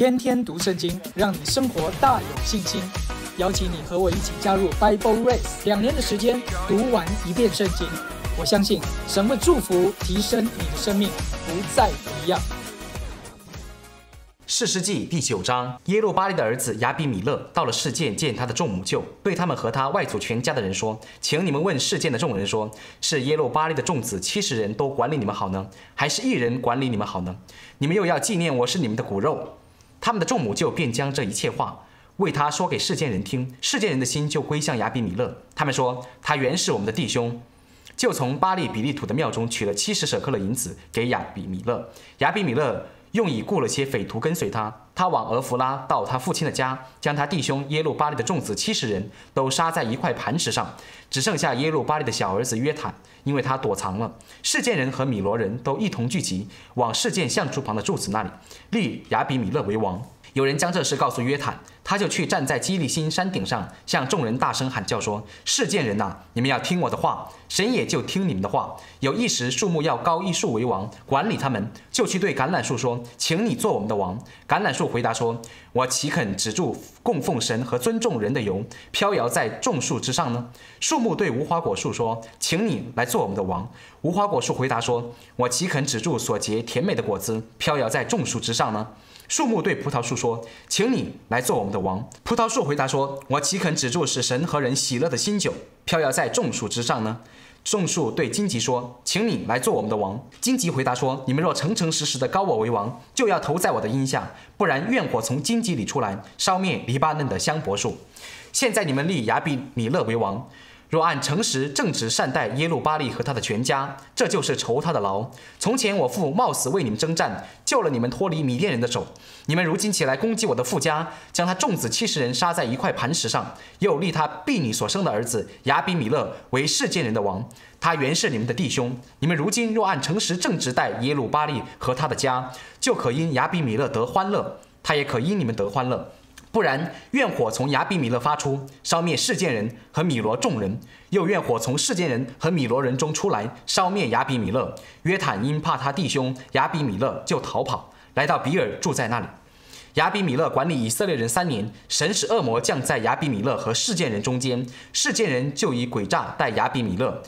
天天读圣经，让你生活大有信心。邀请你和我一起加入 Bible Race，两年的时间读完一遍圣经。我相信神会祝福，提升你的生命，不再一样。《四世记》第九章：耶路巴利的儿子亚比米勒到了世界见他的众母舅，对他们和他外祖全家的人说：“请你们问世界的众人说，是耶路巴利的众子七十人都管理你们好呢，还是一人管理你们好呢？你们又要纪念我是你们的骨肉。”他们的众母舅便将这一切话为他说给世间人听，世间人的心就归向雅比米勒。他们说他原是我们的弟兄，就从巴利比利土的庙中取了七十舍克勒银子给雅比米勒，雅比米勒用以雇了些匪徒跟随他。他往俄弗拉到他父亲的家，将他弟兄耶路巴利的众子七十人都杀在一块磐石上，只剩下耶路巴利的小儿子约坦，因为他躲藏了。事件人和米罗人都一同聚集，往事件橡树旁的柱子那里立亚比米勒为王。有人将这事告诉约坦，他就去站在基利心山顶上，向众人大声喊叫说：“世界人呐，你们要听我的话，神也就听你们的话。有一时，树木要高一树为王，管理他们，就去对橄榄树说，请你做我们的王。”橄榄树回答说：“我岂肯止住供奉神和尊重人的油，飘摇在众树之上呢？”树木对无花果树说：“请你来做我们的王。”无花果树回答说：“我岂肯止住所结甜美的果子，飘摇在众树之上呢？”树木对葡萄树说：“请你来做我们的王。”葡萄树回答说：“我岂肯止住使神和人喜乐的新酒，飘摇在众树之上呢？”众树对荆棘说：“请你来做我们的王。”荆棘回答说：“你们若诚诚实实的高我为王，就要投在我的荫下；不然，怨火从荆棘里出来，烧灭黎巴嫩的香柏树。现在你们立亚比米勒为王。”若按诚实正直善待耶路巴利和他的全家，这就是酬他的劳。从前我父冒死为你们征战，救了你们脱离米甸人的手，你们如今起来攻击我的父家，将他众子七十人杀在一块磐石上，又立他婢女所生的儿子雅比米勒为世间的王。他原是你们的弟兄，你们如今若按诚实正直待耶路巴利和他的家，就可因雅比米勒得欢乐，他也可因你们得欢乐。不然，怨火从雅比米勒发出，烧灭世间人和米罗众人；又怨火从世间人和米罗人中出来，烧灭雅比米勒。约坦因怕他弟兄雅比米勒，就逃跑，来到比尔住在那里。亚比米勒管理以色列人三年，神使恶魔降在亚比米勒和事件人中间，事件人就以诡诈待亚比米勒。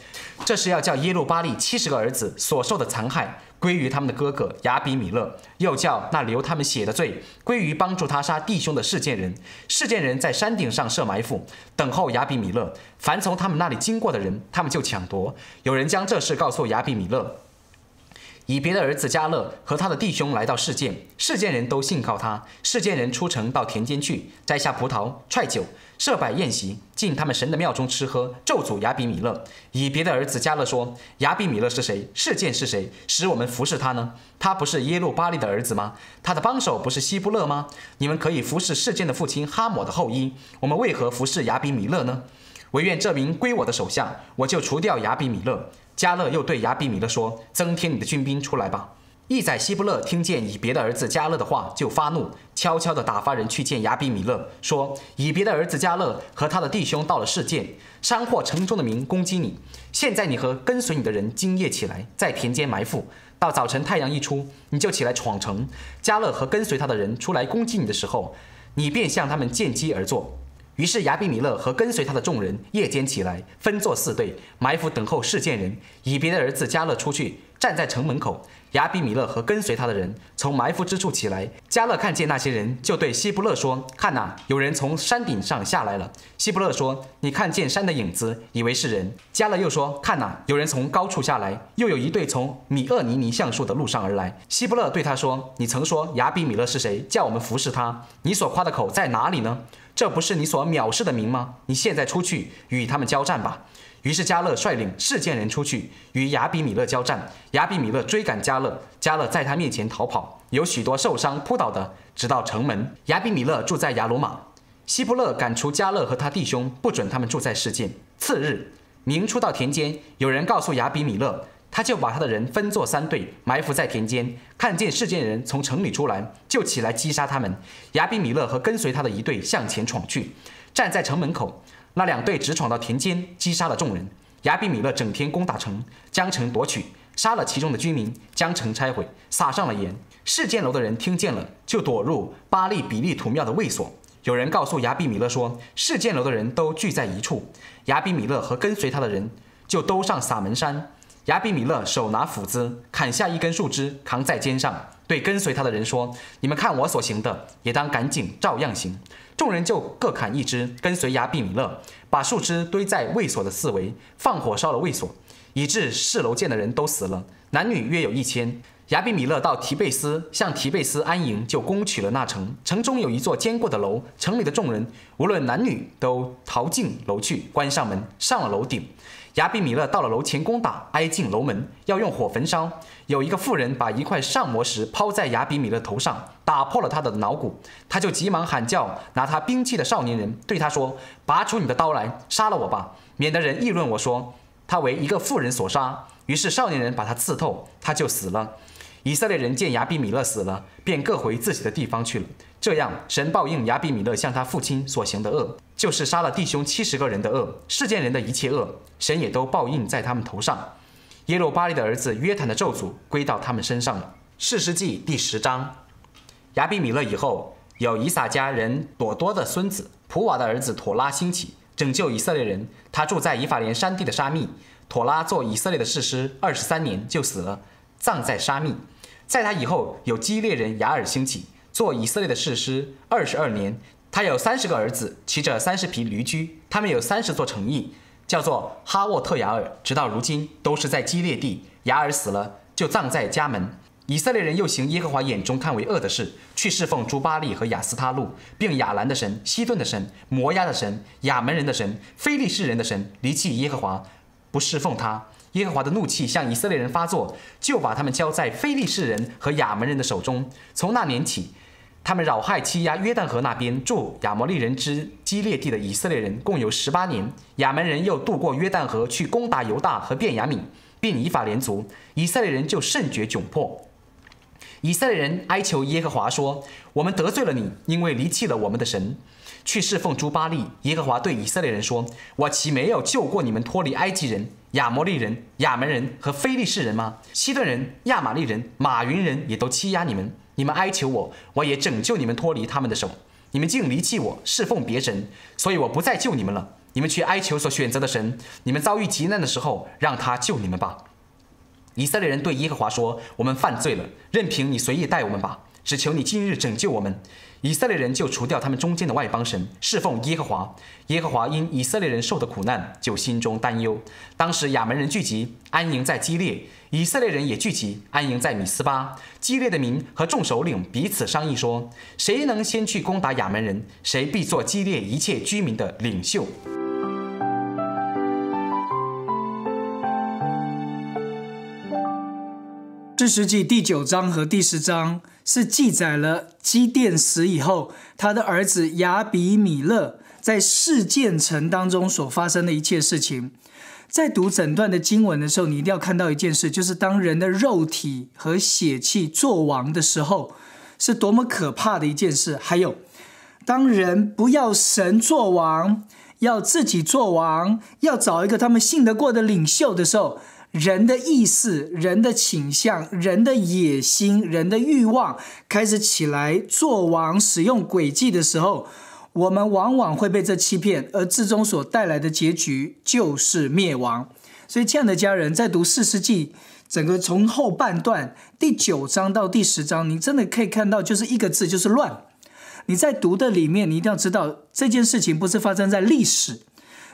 这是要叫耶路巴利七十个儿子所受的残害归于他们的哥哥亚比米勒，又叫那流他们血的罪归于帮助他杀弟兄的事件人。事件人在山顶上设埋伏，等候亚比米勒，凡从他们那里经过的人，他们就抢夺。有人将这事告诉亚比米勒。以别的儿子加勒和他的弟兄来到世间，世间人都信靠他。世间人出城到田间去摘下葡萄，踹酒，设摆宴席，进他们神的庙中吃喝，咒诅亚比米勒。以别的儿子加勒说：“亚比米勒是谁？世间是谁？使我们服侍他呢？他不是耶路巴利的儿子吗？他的帮手不是希布勒吗？你们可以服侍世间的父亲哈姆的后裔，我们为何服侍亚比米勒呢？唯愿这名归我的手下，我就除掉亚比米勒。”加勒又对亚比米勒说：“增添你的军兵出来吧。”义宰希伯勒听见以别的儿子加勒的话，就发怒，悄悄地打发人去见亚比米勒，说：“以别的儿子加勒和他的弟兄到了世界，山或城中的民攻击你。现在你和跟随你的人今夜起来，在田间埋伏，到早晨太阳一出，你就起来闯城。加勒和跟随他的人出来攻击你的时候，你便向他们见机而作。”于是亚比米勒和跟随他的众人夜间起来，分作四队埋伏等候事件人。以别的儿子加勒出去，站在城门口。亚比米勒和跟随他的人从埋伏之处起来。加勒看见那些人，就对希布勒说：“看呐，有人从山顶上下来了。”希布勒说：“你看见山的影子，以为是人。”加勒又说：“看呐，有人从高处下来。又有一队从米厄尼尼橡树的路上而来。”希布勒对他说：“你曾说亚比米勒是谁，叫我们服侍他。你所夸的口在哪里呢？”这不是你所藐视的民吗？你现在出去与他们交战吧。于是加勒率领世件人出去与雅比米勒交战，雅比米勒追赶加勒，加勒在他面前逃跑，有许多受伤扑倒的，直到城门。雅比米勒住在亚罗玛。希布勒赶出加勒和他弟兄，不准他们住在世件。次日，明出到田间，有人告诉雅比米勒。他就把他的人分作三队，埋伏在田间，看见事件人从城里出来，就起来击杀他们。亚比米勒和跟随他的一队向前闯去，站在城门口，那两队直闯到田间，击杀了众人。亚比米勒整天攻打城，将城夺取，杀了其中的居民，将城拆毁，撒上了盐。事件楼的人听见了，就躲入巴利比利土庙的卫所。有人告诉亚比米勒说，事件楼的人都聚在一处，亚比米勒和跟随他的人就都上撒门山。亚比米勒手拿斧子砍下一根树枝，扛在肩上，对跟随他的人说：“你们看我所行的，也当赶紧照样行。”众人就各砍一只，跟随亚比米勒，把树枝堆在卫所的四围，放火烧了卫所，以致四楼见的人都死了，男女约有一千。亚比米勒到提贝斯，向提贝斯安营，就攻取了那城。城中有一座坚固的楼，城里的众人无论男女，都逃进楼去，关上门，上了楼顶。亚比米勒到了楼前攻打，挨进楼门，要用火焚烧。有一个妇人把一块上磨石抛在亚比米勒头上，打破了他的脑骨。他就急忙喊叫，拿他兵器的少年人对他说：“拔出你的刀来，杀了我吧，免得人议论我说他为一个妇人所杀。”于是少年人把他刺透，他就死了。以色列人见亚比米勒死了，便各回自己的地方去了。这样，神报应亚比米勒向他父亲所行的恶。就是杀了弟兄七十个人的恶，世间人的一切恶，神也都报应在他们头上。耶路巴利的儿子约坦的咒诅归到他们身上了。士师记第十章，亚比米勒以后，有以撒家人朵多的孙子普瓦的儿子妥拉兴起，拯救以色列人。他住在以法莲山地的沙密。妥拉做以色列的士师二十三年，就死了，葬在沙密。在他以后，有基列人雅尔兴起，做以色列的士师二十二年。他有三十个儿子，骑着三十匹驴驹。他们有三十座城邑，叫做哈沃特雅尔，直到如今都是在基列地。雅尔死了，就葬在家门。以色列人又行耶和华眼中看为恶的事，去侍奉朱巴利和亚斯他路，并亚兰的神、西顿的神、摩押的神、亚门人的神、非利士人的神，离弃耶和华，不侍奉他。耶和华的怒气向以色列人发作，就把他们交在非利士人和亚门人的手中。从那年起。他们扰害欺压约旦河那边住亚摩利人之基列地的以色列人，共有十八年。亚门人又渡过约旦河去攻打犹大和便雅敏，并以法连族。以色列人就甚觉窘迫。以色列人哀求耶和华说：“我们得罪了你，因为离弃了我们的神，去侍奉朱巴利。”耶和华对以色列人说：“我岂没有救过你们脱离埃及人、亚摩利人、亚门人和非利士人吗？希顿人、亚玛利人、马云人也都欺压你们。”你们哀求我，我也拯救你们脱离他们的手；你们竟离弃我，侍奉别神，所以我不再救你们了。你们去哀求所选择的神，你们遭遇急难的时候，让他救你们吧。以色列人对耶和华说：“我们犯罪了，任凭你随意待我们吧，只求你今日拯救我们。”以色列人就除掉他们中间的外邦神，侍奉耶和华。耶和华因以色列人受的苦难，就心中担忧。当时亚门人聚集安营在基列，以色列人也聚集安营在米斯巴。基列的民和众首领彼此商议说：“谁能先去攻打亚门人，谁必做基列一切居民的领袖。”《七十记》第九章和第十章是记载了基甸死以后，他的儿子亚比米勒在事件城当中所发生的一切事情。在读整段的经文的时候，你一定要看到一件事，就是当人的肉体和血气作王的时候，是多么可怕的一件事。还有，当人不要神作王，要自己作王，要找一个他们信得过的领袖的时候。人的意识、人的倾向、人的野心、人的欲望开始起来做王，使用诡计的时候，我们往往会被这欺骗，而最终所带来的结局就是灭亡。所以，这样的家人在读《四世纪整个从后半段第九章到第十章，你真的可以看到，就是一个字，就是乱。你在读的里面，你一定要知道这件事情不是发生在历史。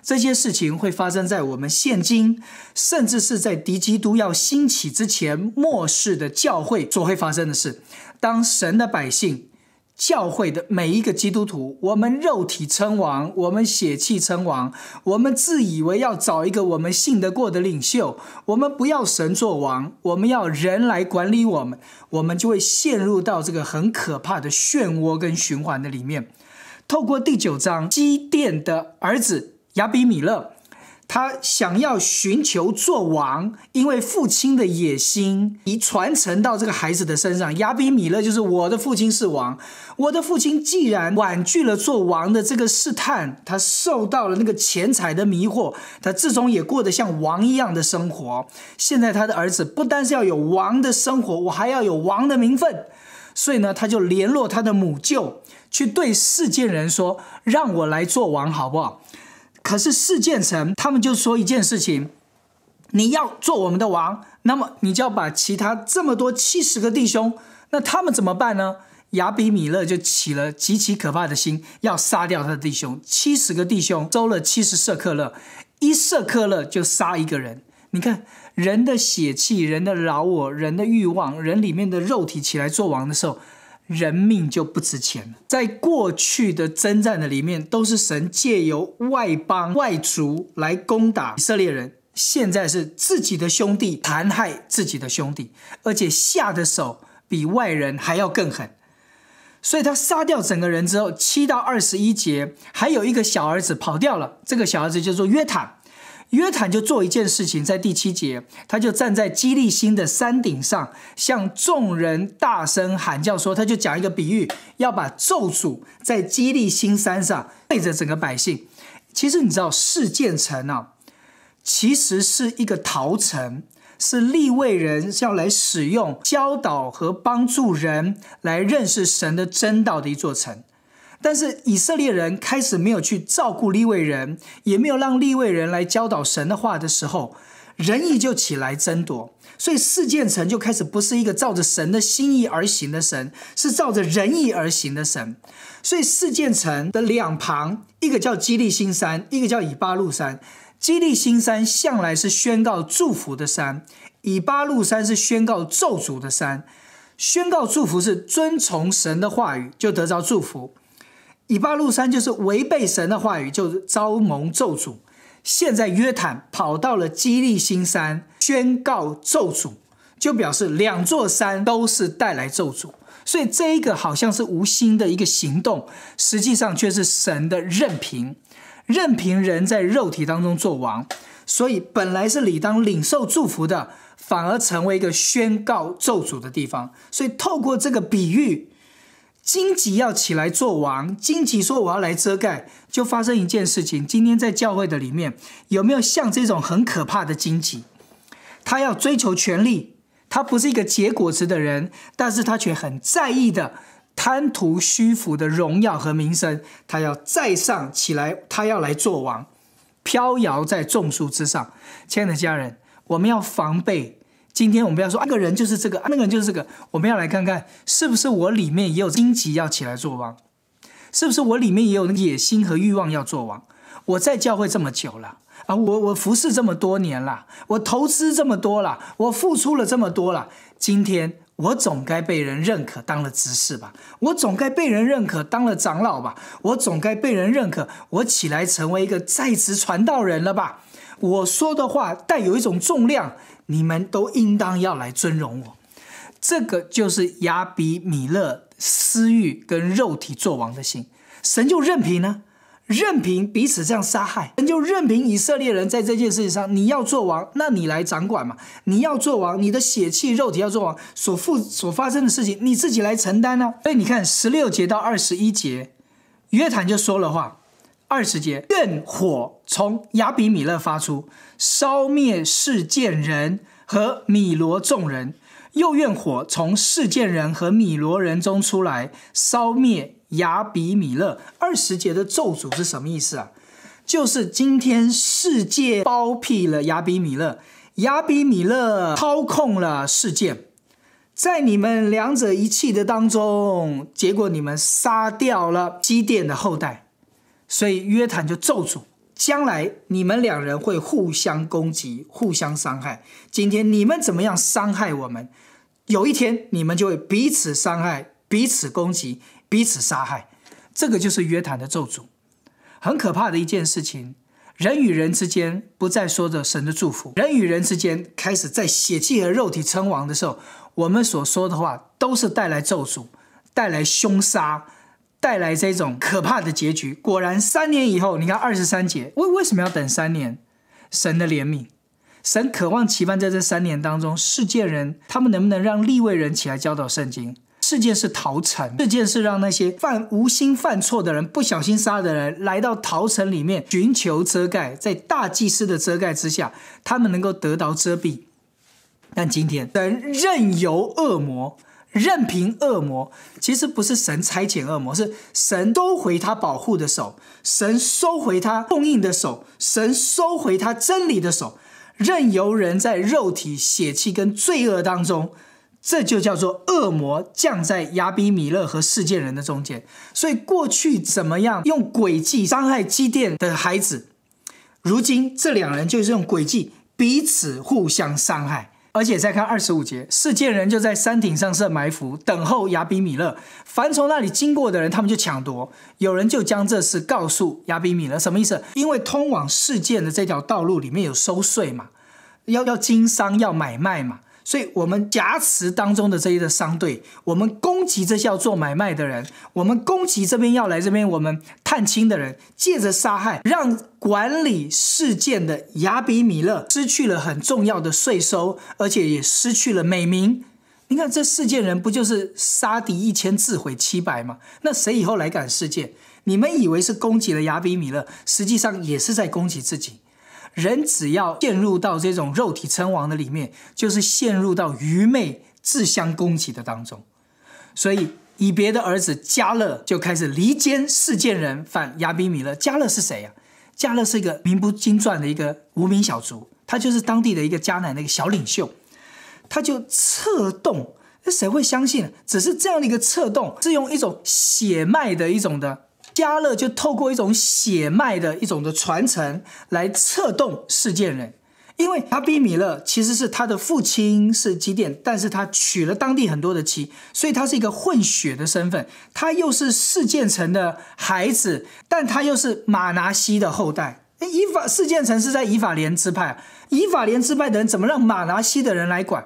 这些事情会发生在我们现今，甚至是在敌基督要兴起之前末世的教会所会发生的事。当神的百姓、教会的每一个基督徒，我们肉体称王，我们血气称王，我们自以为要找一个我们信得过的领袖，我们不要神做王，我们要人来管理我们，我们就会陷入到这个很可怕的漩涡跟循环的里面。透过第九章，基甸的儿子。亚比米勒，他想要寻求做王，因为父亲的野心已传承到这个孩子的身上。亚比米勒就是我的父亲是王，我的父亲既然婉拒了做王的这个试探，他受到了那个钱财的迷惑，他最终也过得像王一样的生活。现在他的儿子不单是要有王的生活，我还要有王的名分，所以呢，他就联络他的母舅去对世间人说：“让我来做王，好不好？”可是四健神，他们就说一件事情：你要做我们的王，那么你就要把其他这么多七十个弟兄，那他们怎么办呢？亚比米勒就起了极其可怕的心，要杀掉他的弟兄。七十个弟兄，收了七十舍克勒，一舍克勒就杀一个人。你看人的血气，人的老我，人的欲望，人里面的肉体起来做王的时候。人命就不值钱了。在过去的征战的里面，都是神借由外邦、外族来攻打以色列人。现在是自己的兄弟残害自己的兄弟，而且下的手比外人还要更狠。所以他杀掉整个人之后，七到二十一节，还有一个小儿子跑掉了。这个小儿子叫做约塔。约坦就做一件事情，在第七节，他就站在基利心的山顶上，向众人大声喊叫说，他就讲一个比喻，要把咒诅在基利心山上，对着整个百姓。其实你知道，世剑城啊，其实是一个逃城，是立位人要来使用、教导和帮助人来认识神的真道的一座城。但是以色列人开始没有去照顾利未人，也没有让利未人来教导神的话的时候，仁义就起来争夺。所以四谏城就开始不是一个照着神的心意而行的神，是照着仁义而行的神。所以四谏城的两旁，一个叫基利新山，一个叫以巴路山。基利新山向来是宣告祝福的山，以巴路山是宣告咒诅的山。宣告祝福是遵从神的话语，就得着祝福。以巴路山就是违背神的话语，就是招蒙咒诅。现在约坦跑到了基利新山，宣告咒诅，就表示两座山都是带来咒诅。所以这一个好像是无心的一个行动，实际上却是神的任凭，任凭人在肉体当中做王。所以本来是理当领受祝福的，反而成为一个宣告咒诅的地方。所以透过这个比喻。荆棘要起来做王，荆棘说我要来遮盖，就发生一件事情。今天在教会的里面，有没有像这种很可怕的荆棘？他要追求权力，他不是一个结果子的人，但是他却很在意的贪图虚浮的荣耀和名声。他要再上起来，他要来做王，飘摇在众树之上。亲爱的家人，我们要防备。今天我们要说，那个人就是这个，那个人就是这个。我们要来看看，是不是我里面也有荆棘要起来做王？是不是我里面也有那个野心和欲望要做王？我在教会这么久了啊，我我服侍这么多年了，我投资这么多了，我付出了这么多了，今天我总该被人认可，当了执事吧？我总该被人认可，当了长老吧？我总该被人认可，我起来成为一个在职传道人了吧？我说的话带有一种重量。你们都应当要来尊荣我，这个就是亚比米勒私欲跟肉体作王的心，神就任凭呢，任凭彼此这样杀害，神就任凭以色列人在这件事情上，你要做王，那你来掌管嘛，你要做王，你的血气肉体要做王，所负所发生的事情你自己来承担呢。所以你看十六节到二十一节，约坦就说了话，二十节愿火。从亚比米勒发出烧灭事件人和米罗众人，又愿火从事件人和米罗人中出来烧灭亚比米勒。二十节的咒诅是什么意思啊？就是今天世界包庇了亚比米勒，亚比米勒操控了世界，在你们两者一气的当中，结果你们杀掉了基甸的后代，所以约坦就咒诅。将来你们两人会互相攻击、互相伤害。今天你们怎么样伤害我们，有一天你们就会彼此伤害、彼此攻击、彼此杀害。这个就是约坦的咒诅，很可怕的一件事情。人与人之间不再说着神的祝福，人与人之间开始在血气和肉体称王的时候，我们所说的话都是带来咒诅、带来凶杀。带来这种可怕的结局。果然，三年以后，你看二十三节，为为什么要等三年？神的怜悯，神渴望期盼，在这三年当中，世界人他们能不能让立位人起来教导圣经？世界是逃城，世界是让那些犯无心犯错的人、不小心杀的人，来到逃城里面寻求遮盖，在大祭司的遮盖之下，他们能够得到遮蔽。但今天，能任由恶魔。任凭恶魔，其实不是神裁遣恶魔，是神收回他保护的手，神收回他供应的手，神收回他真理的手，任由人在肉体、血气跟罪恶当中，这就叫做恶魔降在亚比米勒和世界人的中间。所以过去怎么样用诡计伤害基甸的孩子，如今这两人就是用诡计彼此互相伤害。而且再看二十五节，事件人就在山顶上设埋伏，等候亚比米勒，凡从那里经过的人，他们就抢夺。有人就将这事告诉亚比米勒，什么意思？因为通往事件的这条道路里面有收税嘛，要要经商要买卖嘛。所以，我们夹持当中的这些商队，我们攻击这些要做买卖的人，我们攻击这边要来这边我们探亲的人，借着杀害，让管理事件的亚比米勒失去了很重要的税收，而且也失去了美名。你看，这事件人不就是杀敌一千，自毁七百吗？那谁以后来赶事件？你们以为是攻击了亚比米勒，实际上也是在攻击自己。人只要陷入到这种肉体称王的里面，就是陷入到愚昧自相攻击的当中。所以，以别的儿子加勒就开始离间世件人反亚比米勒。加勒是谁呀？加勒是一个名不经传的一个无名小卒，他就是当地的一个迦南的一个小领袖。他就策动，谁会相信？只是这样的一个策动，是用一种血脉的一种的。加勒就透过一种血脉的一种的传承来策动事件人，因为阿比米勒其实是他的父亲是基甸，但是他娶了当地很多的妻，所以他是一个混血的身份。他又是事件城的孩子，但他又是马拿西的后代。以法事件城是在以法莲支派，以法莲支派的人怎么让马拿西的人来管？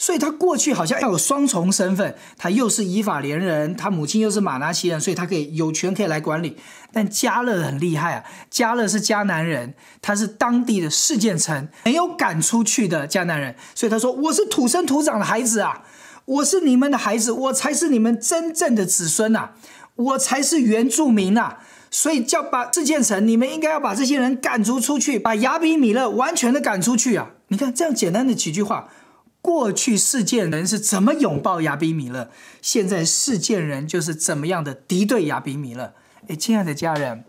所以他过去好像要有双重身份，他又是以法连人，他母亲又是马拿西人，所以他可以有权可以来管理。但加勒很厉害啊，加勒是迦南人，他是当地的事件城没有赶出去的迦南人，所以他说我是土生土长的孩子啊，我是你们的孩子，我才是你们真正的子孙呐，我才是原住民呐，所以叫把事件城，你们应该要把这些人赶逐出去，把雅比米勒完全的赶出去啊！你看这样简单的几句话。过去世件人是怎么拥抱亚比米勒？现在世件人就是怎么样的敌对亚比米勒？哎，亲爱的家人，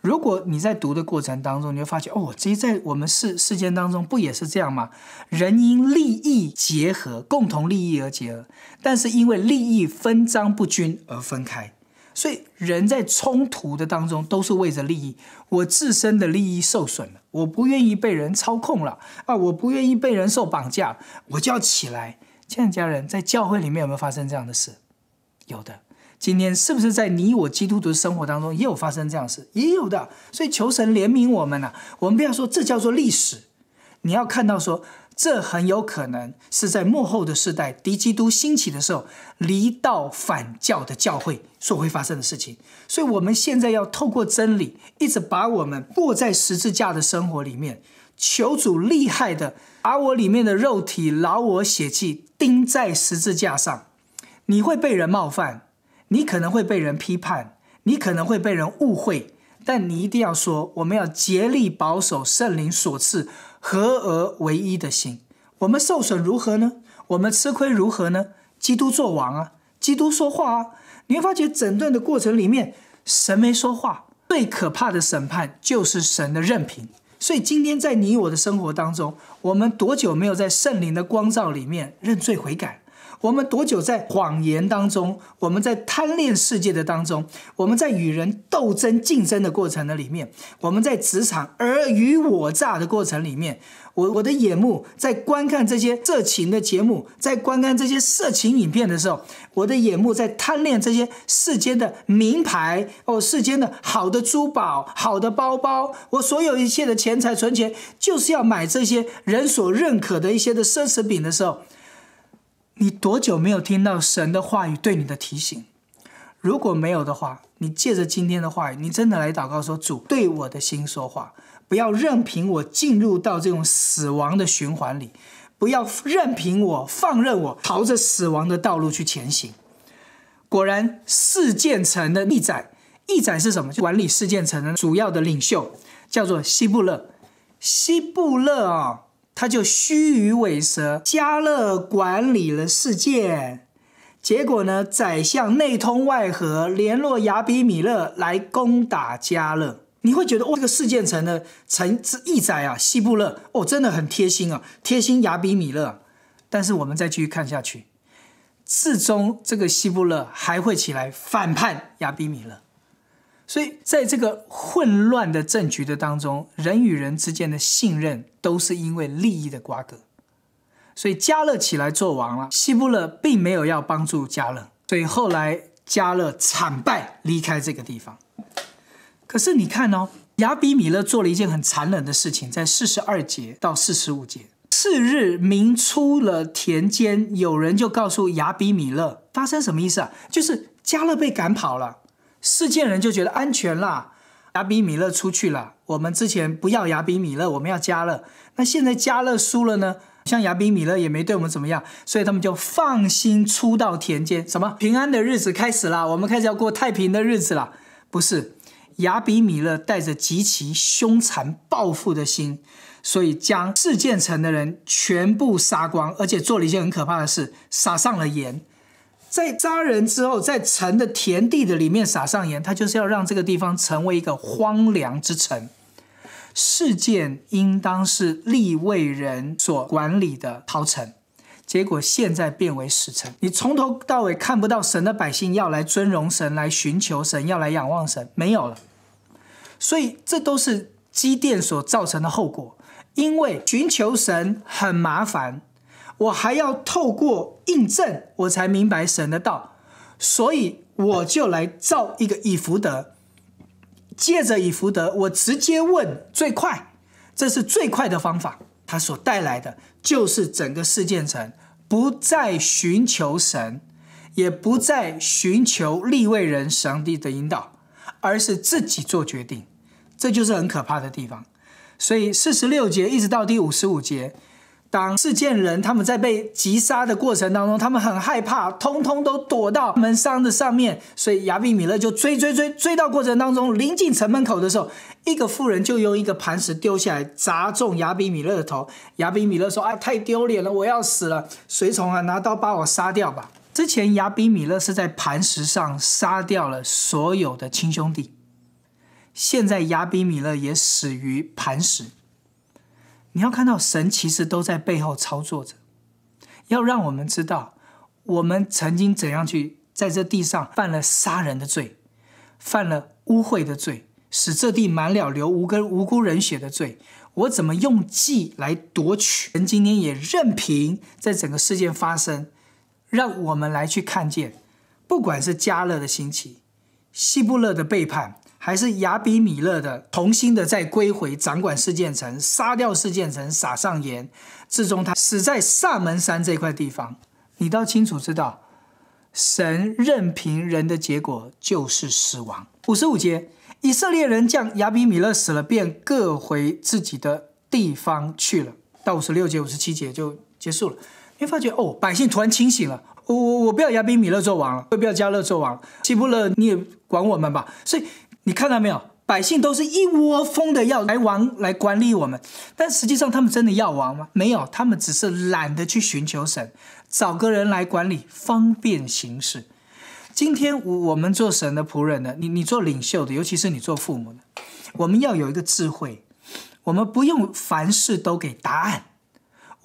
如果你在读的过程当中，你会发现哦，实，在我们世世间当中不也是这样吗？人因利益结合，共同利益而结合，但是因为利益分赃不均而分开。所以人在冲突的当中都是为着利益，我自身的利益受损了，我不愿意被人操控了啊，我不愿意被人受绑架，我就要起来。亲爱的家人，在教会里面有没有发生这样的事？有的。今天是不是在你我基督徒的生活当中也有发生这样的事？也有的。所以求神怜悯我们呐，我们不要说这叫做历史，你要看到说。这很有可能是在幕后的时代，敌基督兴起的时候，离道反教的教会所会发生的事情。所以，我们现在要透过真理，一直把我们握在十字架的生活里面，求主厉害的把我里面的肉体、劳我血气钉在十字架上。你会被人冒犯，你可能会被人批判，你可能会被人误会，但你一定要说，我们要竭力保守圣灵所赐。合而为一的心，我们受损如何呢？我们吃亏如何呢？基督做王啊，基督说话啊，你会发觉整顿的过程里面，神没说话。最可怕的审判就是神的任凭。所以今天在你我的生活当中，我们多久没有在圣灵的光照里面认罪悔改？我们多久在谎言当中？我们在贪恋世界的当中，我们在与人斗争竞争的过程的里面，我们在职场尔虞我诈的过程里面，我我的眼目在观看这些色情的节目，在观看这些色情影片的时候，我的眼目在贪恋这些世间的名牌哦，世间的好的珠宝、好的包包，我所有一切的钱财存钱，就是要买这些人所认可的一些的奢侈品的时候。你多久没有听到神的话语对你的提醒？如果没有的话，你借着今天的话语，你真的来祷告说：“主对我的心说话，不要任凭我进入到这种死亡的循环里，不要任凭我放任我朝着死亡的道路去前行。”果然，事件城的义宰，义宰是什么？管理事件城的主要的领袖叫做希布勒。希布勒啊！他就虚与委蛇，加勒管理了事件，结果呢？宰相内通外合，联络雅比米勒来攻打加勒。你会觉得哦，这个事件成了成之义宰啊，西布勒哦，真的很贴心啊，贴心雅比米勒。但是我们再继续看下去，至终这个西布勒还会起来反叛雅比米勒。所以，在这个混乱的政局的当中，人与人之间的信任都是因为利益的瓜葛。所以加勒起来做王了，希布勒并没有要帮助加勒，所以后来加勒惨败，离开这个地方。可是你看哦，亚比米勒做了一件很残忍的事情，在四十二节到四十五节，次日明出了田间，有人就告诉亚比米勒发生什么意思啊？就是加勒被赶跑了。世界人就觉得安全啦，雅比米勒出去了。我们之前不要雅比米勒，我们要加勒。那现在加勒输了呢？像雅比米勒也没对我们怎么样，所以他们就放心出到田间，什么平安的日子开始了，我们开始要过太平的日子了。不是，雅比米勒带着极其凶残暴富的心，所以将事件城的人全部杀光，而且做了一件很可怕的事，撒上了盐。在杀人之后，在城的田地的里面撒上盐，他就是要让这个地方成为一个荒凉之城。事件应当是立为人所管理的桃城，结果现在变为石城。你从头到尾看不到神的百姓要来尊荣神，来寻求神，要来仰望神，没有了。所以这都是积淀所造成的后果，因为寻求神很麻烦。我还要透过印证，我才明白神的道，所以我就来造一个以福德。借着以福德，我直接问最快，这是最快的方法。它所带来的就是整个事件层不再寻求神，也不再寻求立位人上帝的引导，而是自己做决定，这就是很可怕的地方。所以四十六节一直到第五十五节。当事件人他们在被击杀的过程当中，他们很害怕，通通都躲到门上的上面。所以亚比米勒就追追追追到过程当中，临近城门口的时候，一个妇人就用一个磐石丢下来砸中亚比米勒的头。亚比米勒说：“哎，太丢脸了，我要死了！随从啊，拿刀把我杀掉吧！”之前亚比米勒是在磐石上杀掉了所有的亲兄弟，现在亚比米勒也死于磐石。你要看到神其实都在背后操作着，要让我们知道我们曾经怎样去在这地上犯了杀人的罪，犯了污秽的罪，使这地满了流无根无辜人血的罪。我怎么用计来夺取？人今天也任凭在整个事件发生，让我们来去看见，不管是加勒的兴起，希布勒的背叛。还是亚比米勒的，同心的再归回，掌管事件城，杀掉事件城，撒上盐，最终他死在萨门山这块地方。你倒清楚知道，神任凭人的结果就是死亡。五十五节，以色列人将亚比米勒死了，便各回自己的地方去了。到五十六节、五十七节就结束了。你发觉哦，百姓突然清醒了，我我不要亚比米勒做王了，我不要加勒做王，希布勒你也管我们吧。所以。你看到没有？百姓都是一窝蜂的要来王来管理我们，但实际上他们真的要王吗？没有，他们只是懒得去寻求神，找个人来管理方便行事。今天我们做神的仆人的，你你做领袖的，尤其是你做父母的，我们要有一个智慧，我们不用凡事都给答案。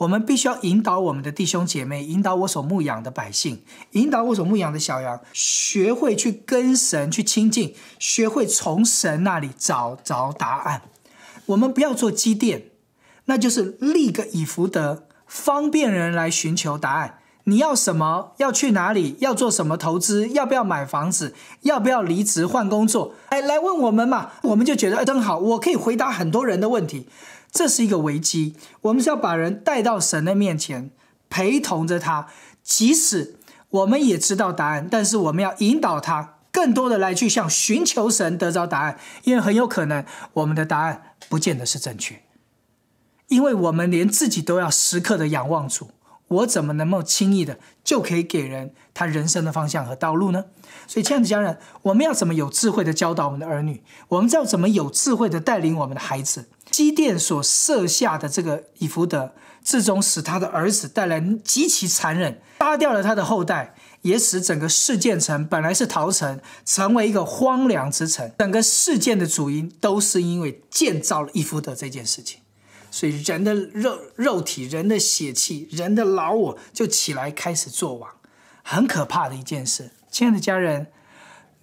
我们必须要引导我们的弟兄姐妹，引导我所牧养的百姓，引导我所牧养的小羊，学会去跟神去亲近，学会从神那里找着答案。我们不要做积淀，那就是立个以福德，方便人来寻求答案。你要什么？要去哪里？要做什么投资？要不要买房子？要不要离职换工作？哎，来问我们嘛，我们就觉得啊，真好，我可以回答很多人的问题。这是一个危机，我们是要把人带到神的面前，陪同着他。即使我们也知道答案，但是我们要引导他更多的来去向寻求神得着答案，因为很有可能我们的答案不见得是正确，因为我们连自己都要时刻的仰望主。我怎么能够轻易的就可以给人他人生的方向和道路呢？所以，亲爱的家人，我们要怎么有智慧的教导我们的儿女？我们要怎么有智慧的带领我们的孩子，机电所设下的这个伊福德，最终使他的儿子带来极其残忍，杀掉了他的后代，也使整个事件城本来是陶城，成为一个荒凉之城。整个事件的主因都是因为建造了伊福德这件事情。所以，人的肉肉体、人的血气、人的老，我就起来开始做王，很可怕的一件事。亲爱的家人，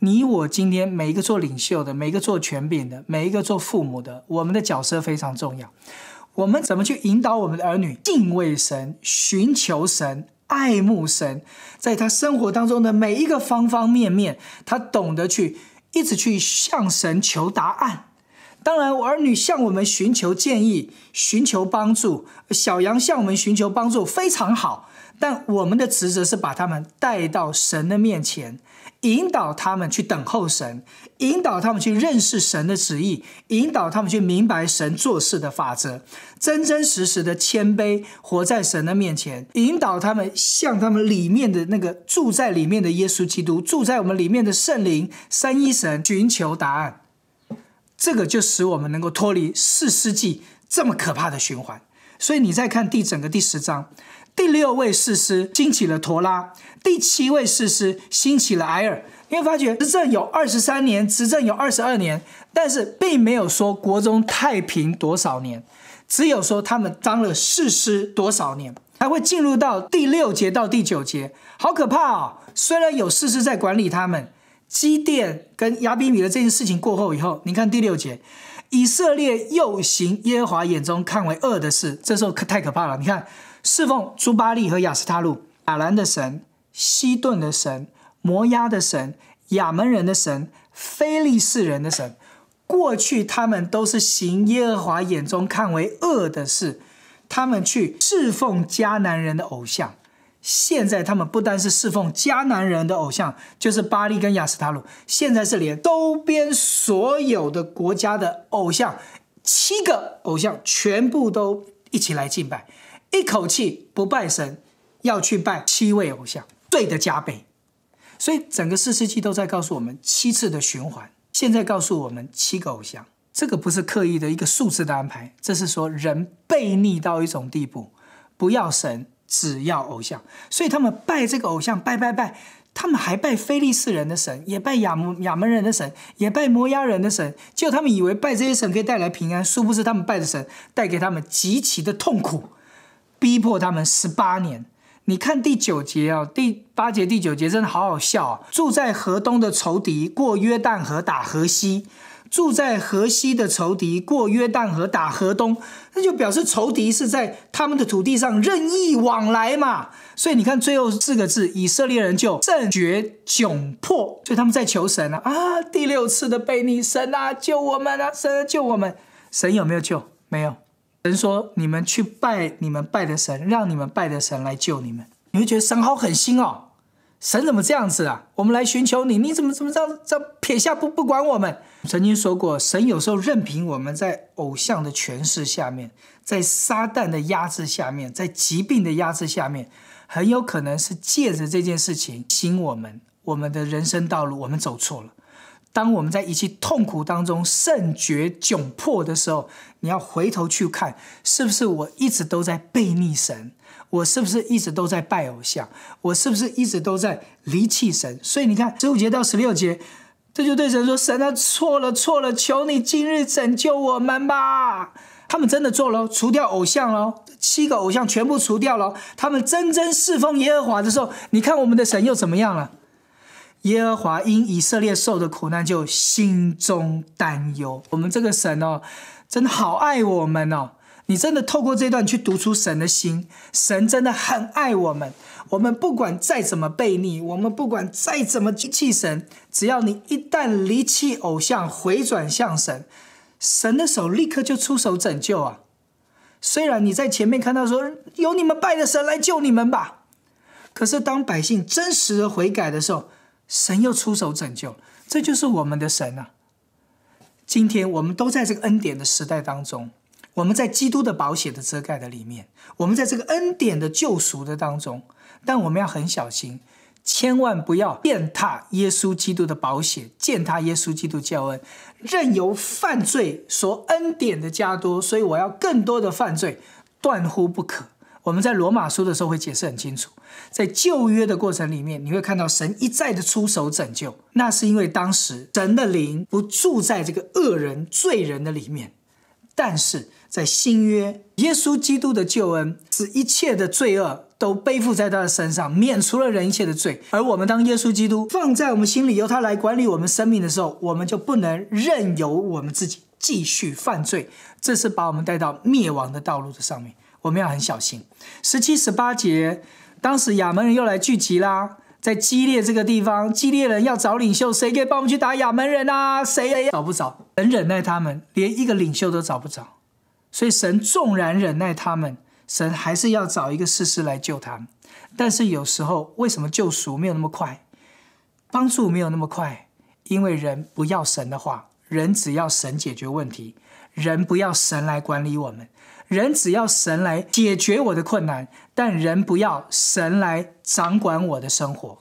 你我今天每一个做领袖的、每一个做权柄的、每一个做父母的，我们的角色非常重要。我们怎么去引导我们的儿女敬畏神、寻求神、爱慕神，在他生活当中的每一个方方面面，他懂得去一直去向神求答案。当然，儿女向我们寻求建议、寻求帮助，小羊向我们寻求帮助非常好。但我们的职责是把他们带到神的面前，引导他们去等候神，引导他们去认识神的旨意，引导他们去明白神做事的法则，真真实实的谦卑活在神的面前，引导他们向他们里面的那个住在里面的耶稣基督，住在我们里面的圣灵三一神寻求答案。这个就使我们能够脱离四世纪这么可怕的循环。所以你再看第整个第十章，第六位弑师兴起了陀拉，第七位弑师兴起了埃尔，你会发觉执政有二十三年，执政有二十二年，但是并没有说国中太平多少年，只有说他们当了弑师多少年，还会进入到第六节到第九节，好可怕啊！虽然有弑师在管理他们。基甸跟亚比米勒这件事情过后以后，你看第六节，以色列又行耶和华眼中看为恶的事，这时候可太可怕了。你看，侍奉朱巴利和亚斯他路亚兰的神、西顿的神、摩押的神、亚门人的神、非利士人的神，过去他们都是行耶和华眼中看为恶的事，他们去侍奉迦南人的偶像。现在他们不单是侍奉迦南人的偶像，就是巴利跟亚斯塔鲁，现在是连周边所有的国家的偶像，七个偶像全部都一起来敬拜，一口气不拜神，要去拜七位偶像，罪的加倍。所以整个四世纪都在告诉我们七次的循环，现在告诉我们七个偶像，这个不是刻意的一个数字的安排，这是说人悖逆到一种地步，不要神。只要偶像，所以他们拜这个偶像，拜拜拜，他们还拜非利士人的神，也拜亚门亚门人的神，也拜摩押人的神，结果他们以为拜这些神可以带来平安，殊不知他们拜的神带给他们极其的痛苦，逼迫他们十八年。你看第九节啊，第八节、第九节真的好好笑啊！住在河东的仇敌过约旦河打河西。住在河西的仇敌过约旦河打河东，那就表示仇敌是在他们的土地上任意往来嘛。所以你看最后四个字，以色列人就正觉窘迫，所以他们在求神啊啊！第六次的被你神啊救我们啊，神救我们，神有没有救？没有。神说你们去拜你们拜的神，让你们拜的神来救你们。你会觉得神好狠心哦，神怎么这样子啊？我们来寻求你，你怎么怎么这样这样撇下不不管我们？曾经说过，神有时候任凭我们在偶像的权势下面，在撒旦的压制下面，在疾病的压制下面，很有可能是借着这件事情醒我们，我们的人生道路我们走错了。当我们在一切痛苦当中甚觉窘迫的时候，你要回头去看，是不是我一直都在背逆神？我是不是一直都在拜偶像？我是不是一直都在离弃神？所以你看，十五节到十六节。这就对神说：“神啊，错了，错了，求你今日拯救我们吧！”他们真的做了，除掉偶像了，七个偶像全部除掉了。他们真真侍奉耶和华的时候，你看我们的神又怎么样了？耶和华因以色列受的苦难，就心中担忧。我们这个神哦，真的好爱我们哦。你真的透过这段去读出神的心，神真的很爱我们。我们不管再怎么悖逆，我们不管再怎么气神，只要你一旦离弃偶像回转向神，神的手立刻就出手拯救啊！虽然你在前面看到说有你们拜的神来救你们吧，可是当百姓真实的悔改的时候，神又出手拯救，这就是我们的神啊！今天我们都在这个恩典的时代当中。我们在基督的保险的遮盖的里面，我们在这个恩典的救赎的当中，但我们要很小心，千万不要践踏耶稣基督的保险，践踏耶稣基督教恩，任由犯罪所恩典的加多，所以我要更多的犯罪，断乎不可。我们在罗马书的时候会解释很清楚，在旧约的过程里面，你会看到神一再的出手拯救，那是因为当时神的灵不住在这个恶人、罪人的里面，但是。在新约，耶稣基督的救恩使一切的罪恶都背负在他的身上，免除了人一切的罪。而我们当耶稣基督放在我们心里，由他来管理我们生命的时候，我们就不能任由我们自己继续犯罪，这是把我们带到灭亡的道路的上面。我们要很小心。十七、十八节，当时亚门人又来聚集啦，在激烈这个地方，激烈人要找领袖，谁可以帮我们去打亚门人啊？谁也找不着，很忍耐他们，连一个领袖都找不着。所以，神纵然忍耐他们，神还是要找一个事事来救他们。但是，有时候为什么救赎没有那么快，帮助没有那么快？因为人不要神的话，人只要神解决问题；人不要神来管理我们，人只要神来解决我的困难，但人不要神来掌管我的生活。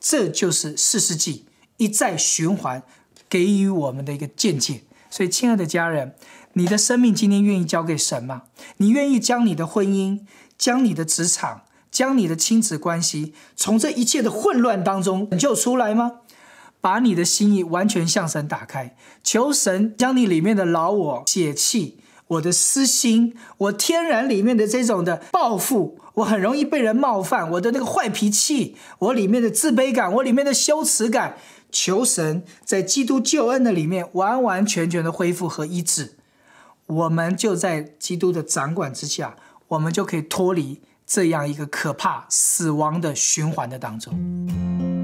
这就是四世纪一再循环给予我们的一个见解。所以，亲爱的家人。你的生命今天愿意交给神吗？你愿意将你的婚姻、将你的职场、将你的亲子关系，从这一切的混乱当中拯救出来吗？把你的心意完全向神打开，求神将你里面的老我解气，我的私心，我天然里面的这种的报复，我很容易被人冒犯，我的那个坏脾气，我里面的自卑感，我里面的羞耻感，求神在基督救恩的里面完完全全的恢复和医治。我们就在基督的掌管之下，我们就可以脱离这样一个可怕死亡的循环的当中。